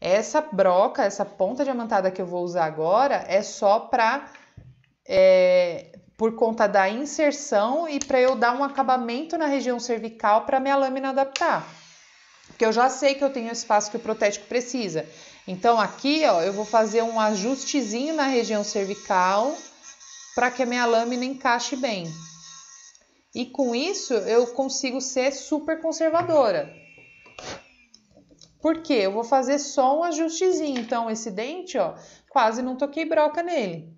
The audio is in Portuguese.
Essa broca, essa ponta diamantada que eu vou usar agora é só para é, por conta da inserção e para eu dar um acabamento na região cervical para minha lâmina adaptar. Porque eu já sei que eu tenho o espaço que o protético precisa. Então aqui, ó, eu vou fazer um ajustezinho na região cervical para que a minha lâmina encaixe bem. E com isso eu consigo ser super conservadora. Por quê? Eu vou fazer só um ajustezinho. Então, esse dente, ó, quase não toquei broca nele.